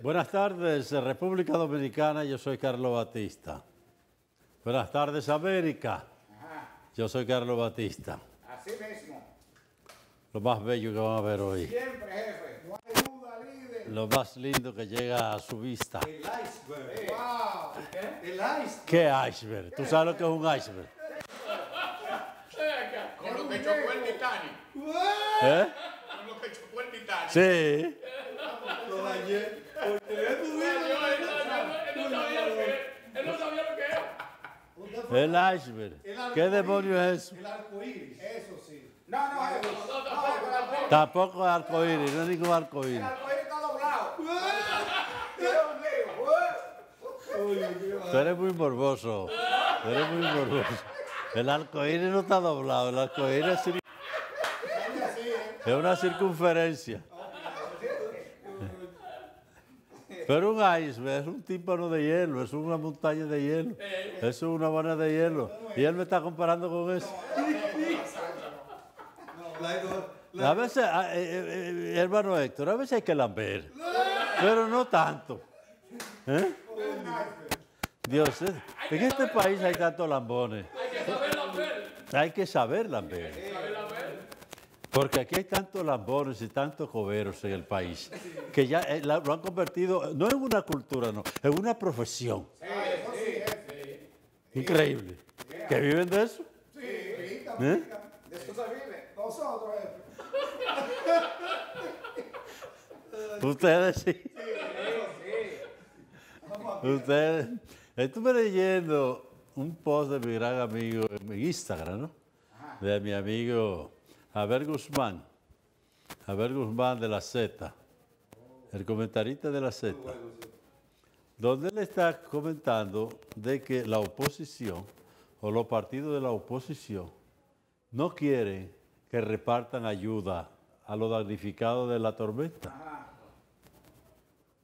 Buenas tardes, eh, República Dominicana. Yo soy Carlos Batista. Buenas tardes, América. Yo soy Carlos Batista. Así mismo. Lo más bello que vamos a ver hoy. Siempre, jefe. No hay duda, líder. Lo más lindo que llega a su vista. El iceberg. Wow. ¿Qué? El iceberg. ¿Qué iceberg? ¿Tú sabes lo que es un iceberg? Con lo que chocó el Titanic. ¿Eh? Con lo que chocó el Titanic. Sí. El iceberg. ¿Qué demonio es eso? El arcoíris. Eso sí. No, no, eso. No, Tampoco es arcoíris, no es ningún arcoíris. El arcoíris está doblado. Tú eres muy morboso. eres muy morboso. El arcoíris no está doblado, el arcoíris es, ¿eh? es una circunferencia. Pero un iceberg es un tímpano de hielo, es una montaña de hielo, es una vara de hielo. Y él me está comparando con eso. A veces, ah, eh, eh, eh, hermano Héctor, a veces hay que lamber, pero no tanto. ¿Eh? Dios, en este país hay tantos lambones. Hay que saber lamber. Hay que saber lamber. Porque aquí hay tantos lambones y tantos coberos en el país que ya eh, lo han convertido, no en una cultura, no, en una profesión. Increíble. ¿Que viven de eso? Sí, ¿Eh? de eso se vive. Nosotros. Ustedes sí. Ustedes. Estuve leyendo un post de mi gran amigo en Instagram, ¿no? De mi amigo a ver Guzmán, a ver Guzmán de la Z, el comentarista de la Z, donde él está comentando de que la oposición o los partidos de la oposición no quieren que repartan ayuda a los damnificados de la tormenta.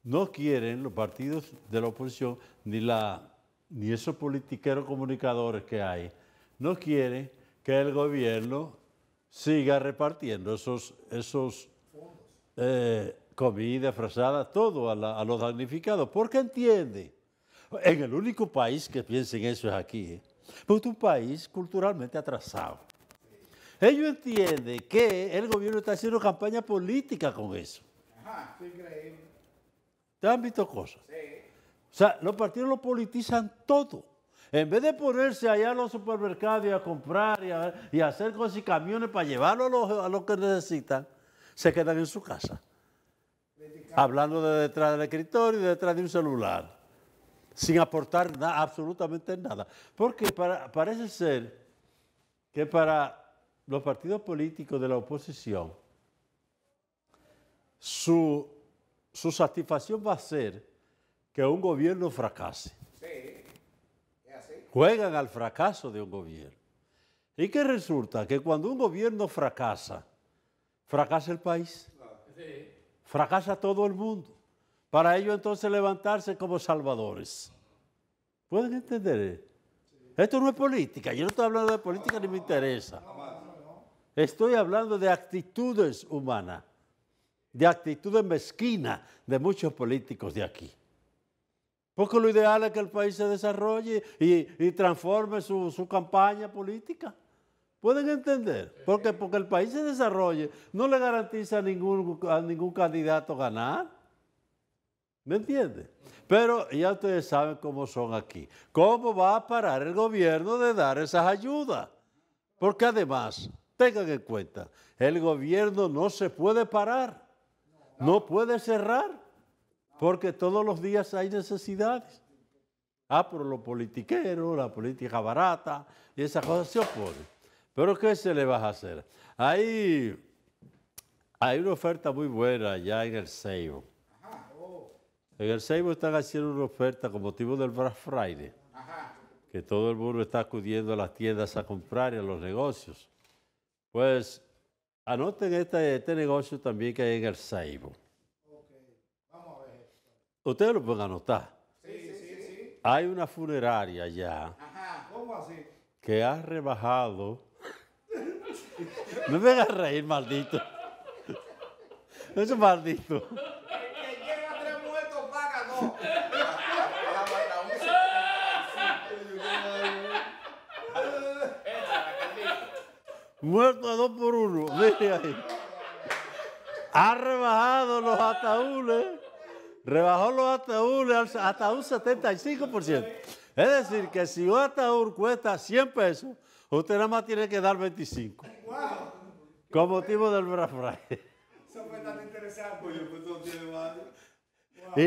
No quieren los partidos de la oposición ni, la, ni esos politiqueros comunicadores que hay. No quieren que el gobierno siga repartiendo esos, esos eh, comida, frazada, todo a, los damnificados, porque entiende. En el único país que piensa en eso es aquí, ¿eh? Pues un país culturalmente atrasado. Ellos entienden que el gobierno está haciendo campaña política con eso. Ajá, increíble. ¿Te han visto cosas? Sí. O sea, los partidos lo politizan todo. En vez de ponerse allá a los supermercados y a comprar y, a, hacer cosas y camiones para llevarlo a los, que necesitan, se quedan en su casa. Hablando de detrás del escritorio y detrás de un celular. Sin aportar absolutamente nada. Porque parece ser que para los partidos políticos de la oposición, su satisfacción va a ser que un gobierno fracase juegan al fracaso de un gobierno. ¿Y qué resulta? Que cuando un gobierno fracasa, fracasa el país, fracasa todo el mundo. Para ello entonces levantarse como salvadores. ¿Pueden entender? Esto no es política, yo no estoy hablando de política ni me interesa. Estoy hablando de actitudes humanas, de actitudes mezquinas de muchos políticos de aquí. Porque lo ideal es que el país se desarrolle y, transforme su, campaña política. ¿Pueden entender? Porque, porque el país se desarrolle no le garantiza a ningún, a ningún candidato ganar. ¿Me entiende? Pero ya ustedes saben cómo son aquí. ¿Cómo va a parar el gobierno de dar esas ayudas? Porque además, tengan en cuenta, el gobierno no se puede parar, no puede cerrar. Porque todos los días hay necesidades. Ah, por lo politiquero, la política barata y esas cosas se oponen. Pero ¿qué se le va a hacer? Hay, hay una oferta muy buena ya en el Seibo. En el Seibo están haciendo una oferta con motivo del Black Friday, que todo el mundo está acudiendo a las tiendas a comprar y a los negocios. Pues anoten este, este negocio también que hay en el Seibo. Ustedes lo pueden anotar. Sí, sí, sí. Hay una funeraria ya. Ajá, ¿cómo así? Que ha rebajado. no me a reír, maldito. Eso es maldito. El que llega tres muertos paga dos. Muerto a dos por uno. Mire ahí. Ha rebajado los ataúdes rebajó los ataúdes hasta un 75%. Es decir, que si un ataúd cuesta 100 pesos, usted nada más tiene que dar 25. Con motivo del brafraje. Eso fue pues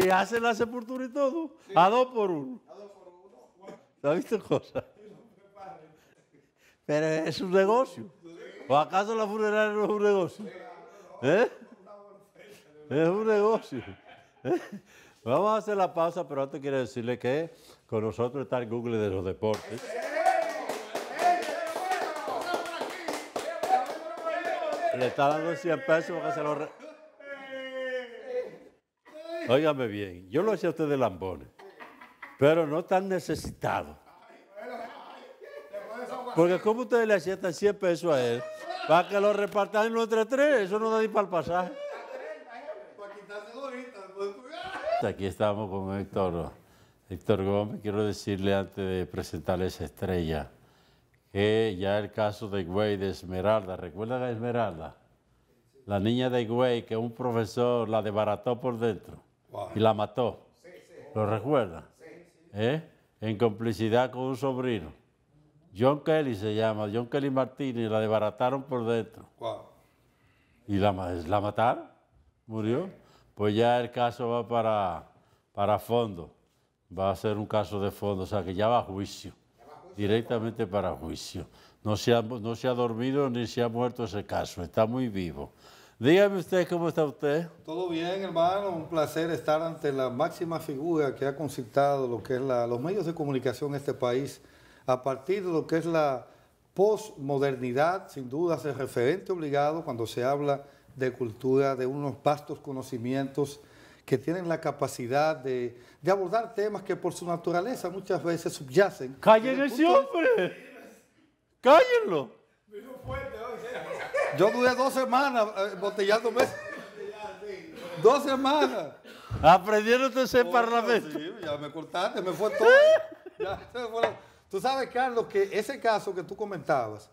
Y hacen la sepultura y todo, a dos por uno. A por ¿Has visto cosas? Pero es un negocio. ¿O acaso la funeraria no es un negocio? ¿Eh? Es un negocio. Vamos a hacer la pausa, pero antes quiero decirle que con nosotros está el Google de los deportes. Le está dando 100 pesos para que se lo... Re... Óigame bien, yo lo hacía a usted de lambones, pero no tan necesitado. Porque ¿cómo ustedes le hacían 100 pesos a él para que lo repartan entre tres? Eso no da ni para el pasaje. Aquí estamos con Héctor, Héctor Gómez. Quiero decirle antes de presentarle esa estrella que ya el caso de Güey de Esmeralda, ¿recuerdan a Esmeralda? La niña de Güey que un profesor la desbarató por dentro y la mató. ¿Lo recuerdan? ¿Eh? En complicidad con un sobrino. John Kelly se llama, John Kelly Martínez, la desbarataron por dentro. Y la mataron, murió pues ya el caso va para, para fondo, va a ser un caso de fondo, o sea que ya va a juicio, directamente para juicio. No se, ha, no se ha dormido ni se ha muerto ese caso, está muy vivo. Dígame usted cómo está usted. Todo bien, hermano. Un placer estar ante la máxima figura que ha concitado lo que es los medios de comunicación en este país a partir de lo que es la posmodernidad, sin duda, es el referente obligado cuando se habla de cultura, de unos vastos conocimientos que tienen la capacidad de, abordar temas que por su naturaleza muchas veces subyacen. cállense ese hombre! ¡Cállenlo! Yo duré dos semanas eh, botellándome. Dos semanas. Aprendieron ese ser parlamento. Sí, ya me cortaste, me fue todo. Tú sabes, Carlos, que ese caso que tú comentabas,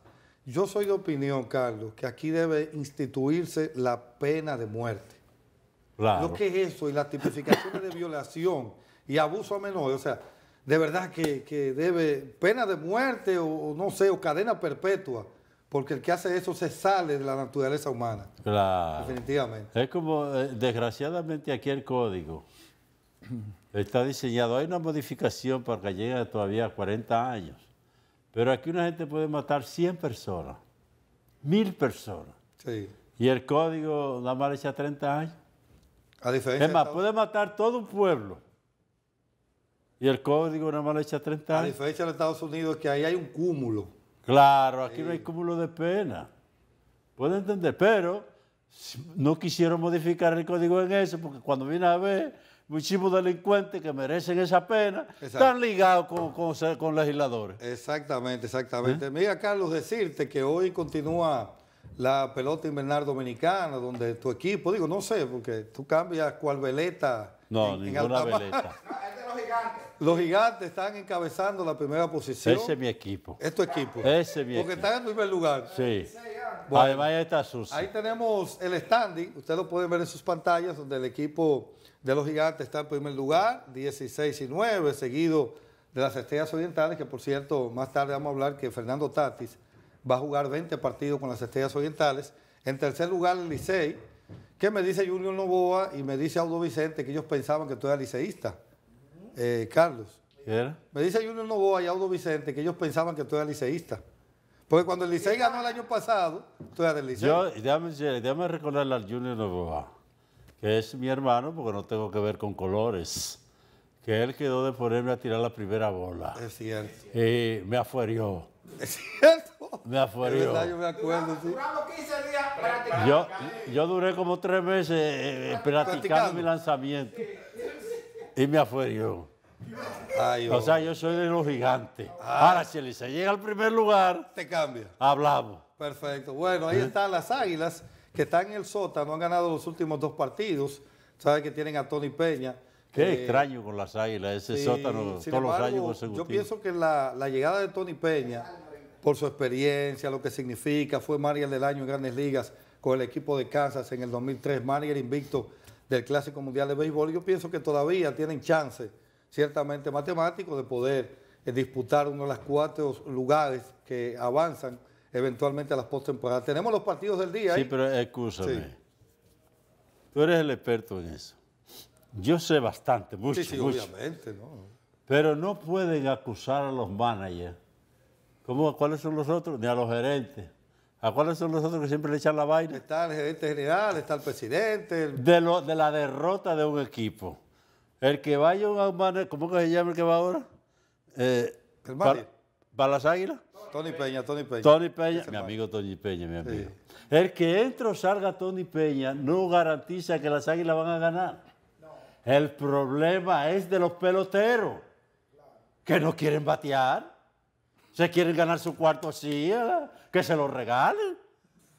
yo soy de opinión, Carlos, que aquí debe instituirse la pena de muerte. Claro. Lo que es eso y las tipificaciones de violación y abuso a menores, o sea, de verdad que, debe pena de muerte o, no sé, o cadena perpetua, porque el que hace eso se sale de la naturaleza humana. Claro. Definitivamente. Es como, eh, desgraciadamente, aquí el código está diseñado, hay una modificación para que llegue todavía a 40 años. Pero aquí una gente puede matar 100 personas, 1000 personas. Sí. Y el código da mal hecha 30 años. A Es más, puede matar todo un pueblo. Y el código nada más hecha 30 años. A diferencia de Estados Unidos, que ahí hay un cúmulo. Claro, aquí no hay cúmulo de pena. Puede entender, pero no quisieron modificar el código en eso, porque cuando vine a ver, muchísimos delincuentes que merecen esa pena, están ligados con, con, con, legisladores. Exactamente, exactamente. Mira, Carlos, decirte que hoy continúa la pelota invernal dominicana, donde tu equipo, digo, no sé, porque tú cambias cual veleta. No, ninguna veleta. Este los gigantes están encabezando la primera posición. Ese es mi equipo. Es tu equipo. Ese es mi Porque están en primer lugar. Sí. Además, Ahí tenemos el standing. Ustedes lo pueden ver en sus pantallas, donde el equipo de los gigantes está en primer lugar, 16 y 9, seguido de las estrellas orientales, que por cierto, más tarde vamos a hablar que Fernando Tatis va a jugar 20 partidos con las estrellas orientales. En tercer lugar, el Licey, que me dice Junior Novoa y me dice Aldo Vicente que ellos pensaban que tú eras liceísta, eh, Carlos. Me dice Junior Novoa y Aldo Vicente que ellos pensaban que tú eras liceísta. Porque cuando el Licey ganó el año pasado, tú eras del Licey. déjame, recordarle al Junior Novoa, que es mi hermano, porque no tengo que ver con colores, que él quedó de ponerme a tirar la primera bola. Es cierto. Y me afuerió. Es cierto. Me afuerió. yo me acuerdo, sí. 15 días Yo, yo duré como tres meses eh, eh practicando, mi lanzamiento. Y me afuerió. O sea, yo soy de los gigantes. Ahora, si se llega al primer lugar, te cambia. Hablamos. Perfecto. Bueno, ahí ¿Eh? están las águilas que están en el sótano, han ganado los últimos dos partidos. Sabes que tienen a Tony Peña. Qué extraño con las águilas, ese sótano, todos los años Yo pienso que la, llegada de Tony Peña, por su experiencia, lo que significa, fue Mariel del año en Grandes Ligas con el equipo de Kansas en el 2003, manager invicto del Clásico Mundial de Béisbol. Yo pienso que todavía tienen chance ciertamente matemático de poder eh, disputar uno de los cuatro lugares que avanzan eventualmente a las postemporadas. Tenemos los partidos del día. Sí, ¿eh? pero escúchame. Tú eres el experto en eso. Yo sé bastante, mucho. Sí, Pero no pueden acusar a los managers. ¿Cómo, ¿A cuáles son los otros? Ni a los gerentes. ¿A cuáles son los otros que siempre le echan la vaina? Está el gerente general, está el presidente. De, lo, de la derrota de un equipo. El que vaya un ¿cómo que se llama el que va ahora? Eh, las águilas. Tony Peña, Tony Peña. Tony Peña, mi amigo Tony Peña, mi amigo. El que entre o salga Tony Peña no garantiza que las águilas van a ganar. El problema es de los peloteros, que no quieren batear, se quieren ganar su cuarto así, ¿eh? que se lo regalen.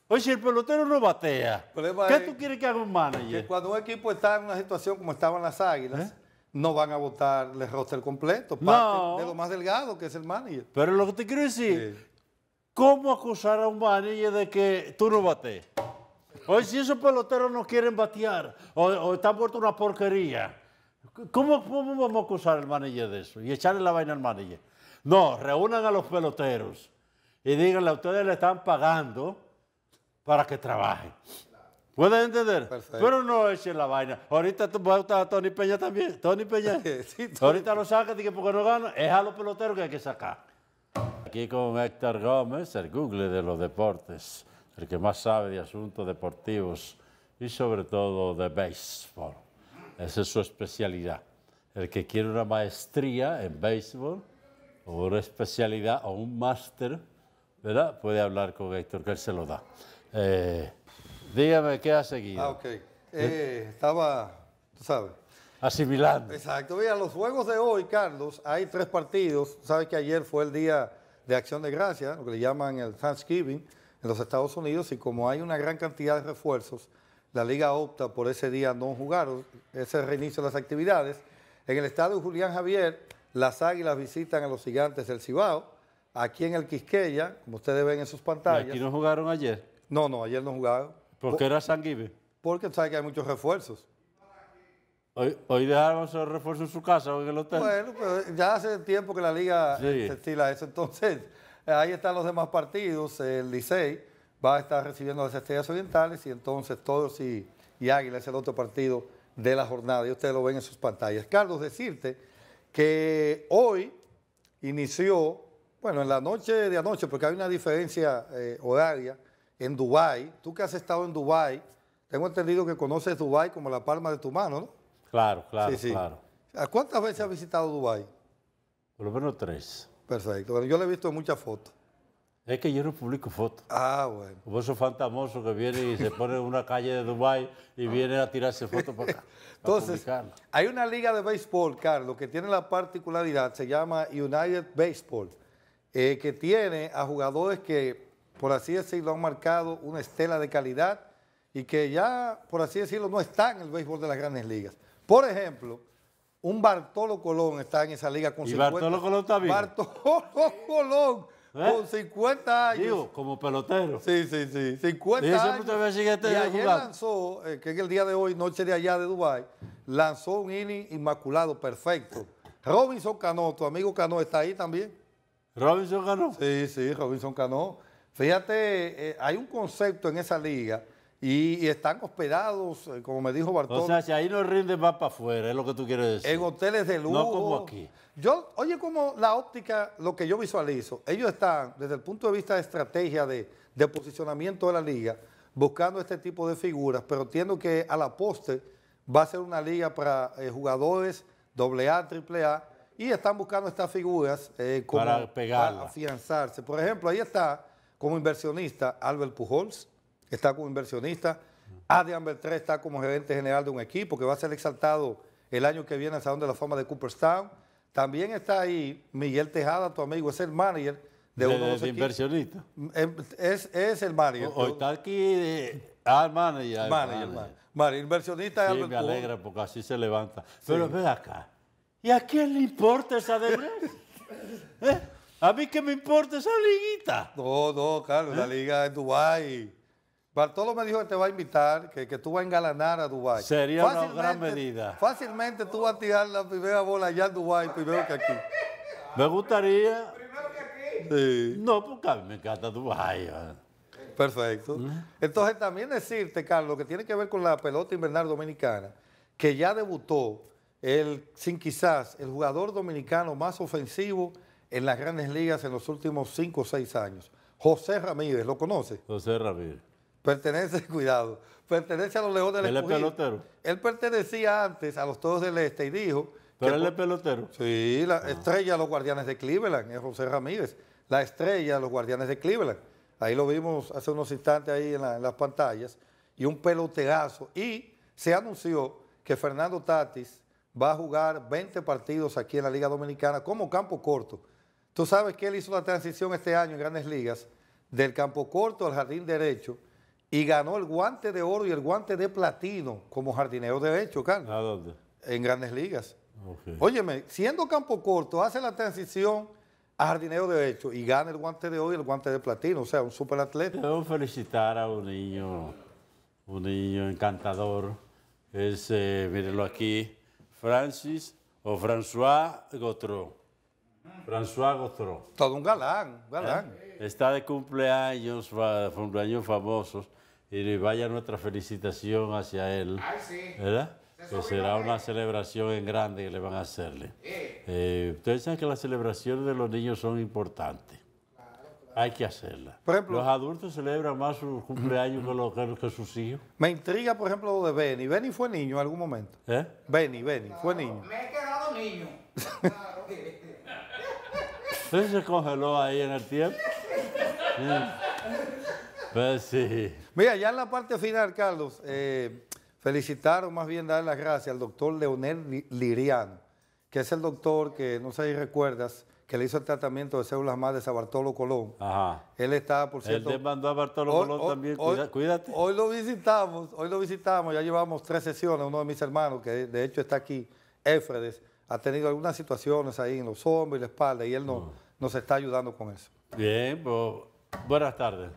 Oye, si el pelotero no batea, ¿qué tú quieres que haga un manager? Que cuando un equipo está en una situación como estaban las Águilas, ¿Eh? no van a votar el roster completo, parte de lo más delgado que es el manager. Pero lo que te quiero decir, ¿cómo acusar a un manager de que tú no bate? Oye, si esos peloteros no quieren batear o, están muertos una porquería, ¿cómo, ¿cómo vamos a acusar al manager de eso y echarle la vaina al manager? No, reúnan a los peloteros y díganle, ustedes le están pagando para que trabaje. ¿Puedes entender? Pero no eche la vaina. Ahorita tú vas a usar a Tony Peña también. Tony Peña. Ahorita lo sacas porque no gana. Es a los peloteros que hay que sacar. Aquí con Héctor Gómez, el Google de los deportes, el que más sabe de asuntos deportivos y sobre todo de béisbol. Esa es su especialidad. El que quiere una maestría en béisbol o una especialidad o un máster, ¿verdad? Puede hablar con Héctor, que él se lo da. Eh, dígame qué ha seguido. Ah, ok. Eh, ¿Eh? estaba, tú sabes. Asimilando. Exacto. Mira, los juegos de hoy, Carlos, hay tres partidos. Sabes que ayer fue el día de acción de gracia, lo que le llaman el Thanksgiving, en los Estados Unidos, y como hay una gran cantidad de refuerzos, la liga opta por ese día no jugar, ese reinicio de las actividades. En el estadio Julián Javier, las águilas visitan a los gigantes del Cibao. Aquí en el Quisqueya, como ustedes ven en sus pantallas. aquí no jugaron ayer. No, no, ayer no jugaron. ¿Por qué era Sanguive? Porque sabe que hay muchos refuerzos. Hoy, hoy dejaron esos refuerzos en su casa o en el hotel. Bueno, pues ya hace tiempo que la liga se estila eso. Entonces, ahí están los demás partidos. El Licey va a estar recibiendo las Estrellas Orientales y entonces Todos y, Águila es el otro partido de la jornada y ustedes lo ven en sus pantallas. Carlos, decirte que hoy inició, bueno, en la noche de anoche, porque hay una diferencia eh, horaria en Dubái, tú que has estado en Dubái, tengo entendido que conoces Dubái como la palma de tu mano, ¿no? Claro, claro, sí, claro. ¿Cuántas veces has visitado Dubái? Por lo menos tres. Perfecto. pero yo le he visto muchas fotos. Es que yo no publico fotos. Ah, bueno. Como esos fantamosos que vienen y se ponen en una calle de Dubái y ah. vienen a tirarse fotos para acá. Entonces, hay una liga de béisbol, Carlos, que tiene la particularidad, se llama United Baseball, eh, que tiene a jugadores que por así decirlo, han marcado una estela de calidad y que ya, por así decirlo, no está en el béisbol de las grandes ligas. Por ejemplo, un Bartolo Colón está en esa liga con ¿Y Bartolo Colón está vivo? Bartolo Colón. ¿Eh? Con 50 años. como pelotero. Sí, sí, sí. 50 años. Este y ayer lanzó, eh, que el día de hoy, noche de allá de Dubái, lanzó un inning inmaculado, perfecto. Robinson Cano, tu amigo Cano, está ahí también. ¿Robinson Cano? Sí, sí, Robinson Cano. Fíjate, eh, hay un concepto en esa liga y, están hospedados, eh, como me dijo Bartolo. O sea, si ahí no rinden más para afuera, es lo que tú quieres decir. En hoteles de lujo. No como aquí. Yo, oye, como la óptica, lo que yo visualizo, ellos están, desde el punto de vista de estrategia de, posicionamiento de la liga, buscando este tipo de figuras, pero entiendo que a la poste va a ser una liga para eh, jugadores AA, AAA, y están buscando estas figuras para, para afianzarse. Por ejemplo, ahí está como inversionista Albert Pujols, está como inversionista. Adrian Beltré está como gerente general de un equipo que va a ser exaltado el año que viene al Salón de la Fama de Cooperstown. También está ahí Miguel Tejada, tu amigo, es el manager de, uno de los inversionistas. Em, es, es, el manager. Hoy está aquí de, al ah, manager. Manager, manager. inversionista es sí, me alegra porque así se levanta. Pero ve acá, ¿y a quién le importa esa de ¿Eh? A mí que me importa esa liguita. No, no, Carlos, la ¿Eh? liga es Dubái. Bartolo me dijo que te va a invitar, que, tú vas a engalanar a Dubái. Sería una gran medida. Fácilmente tú vas a tirar la primera bola allá en Dubái, primero que aquí. Me gustaría. Primero que aquí. Sí. No, porque a mí me encanta Dubái. ¿eh? Perfecto. ¿Eh? Entonces, también decirte, Carlos, que tiene que ver con la pelota invernal dominicana, que ya debutó el, sin quizás, el jugador dominicano más ofensivo en las grandes ligas en los últimos 5 o 6 años. José Ramírez, ¿lo conoce? José Ramírez. Pertenece, cuidado, pertenece a los Leones del Él es pelotero. Él pertenecía antes a los Todos del Este y dijo... Pero él es pelotero. Sí, la ah. estrella de los Guardianes de Cleveland, es José Ramírez. La estrella de los Guardianes de Cleveland. Ahí lo vimos hace unos instantes ahí en, en las pantallas. Y un peloteazo. Y se anunció que Fernando Tatis va a jugar 20 partidos aquí en la Liga Dominicana como campo corto. Tú sabes que él hizo la transición este año en grandes ligas del campo corto al jardín derecho y ganó el guante de oro y el guante de platino como jardinero derecho, Carlos. ¿A dónde? En grandes ligas. Óyeme, siendo campo corto, hace la transición a jardinero derecho y gana el guante de oro y el guante de platino, o sea, un superatleta. Debo felicitar a un niño, un niño encantador. Es, eh, mírenlo aquí, Francis o François Gautreau. François Gautreau. Todo un galán, galán. ¿Eh? Está de cumpleaños, cumpleaños famosos, y vaya nuestra felicitación hacia él. sí. ¿Verdad? que será una celebración en grande que le van a hacerle. Eh. Eh, ustedes saben que las celebraciones de los niños son importantes. Hay que hacerla. Por ejemplo, los adultos celebran más su cumpleaños que, los, que, sus hijos. Me intriga, por ejemplo, lo de Benny. Benny fue niño en algún momento. ¿Eh? Benny, Benny, fue niño. Me he quedado niño. Claro. se congeló ahí en el tiempo. Pues sí. Mira, ya en la parte final, Carlos, eh, felicitar o más bien dar las gracias al doctor Leonel Liriano, que es el doctor que, no sé si recuerdas, que le hizo el tratamiento de células madres a Bartolo Colón. Él está, por cierto. Él demandó a Bartolo Colón también. hoy, cuídate. Hoy lo visitamos, hoy lo visitamos, ya llevamos tres sesiones. Uno de mis hermanos, que de hecho está aquí, Éfredes, ha tenido algunas situaciones ahí en los hombros y la espalda, y él nos, mm. nos está ayudando con eso. Bien, pues buenas tardes.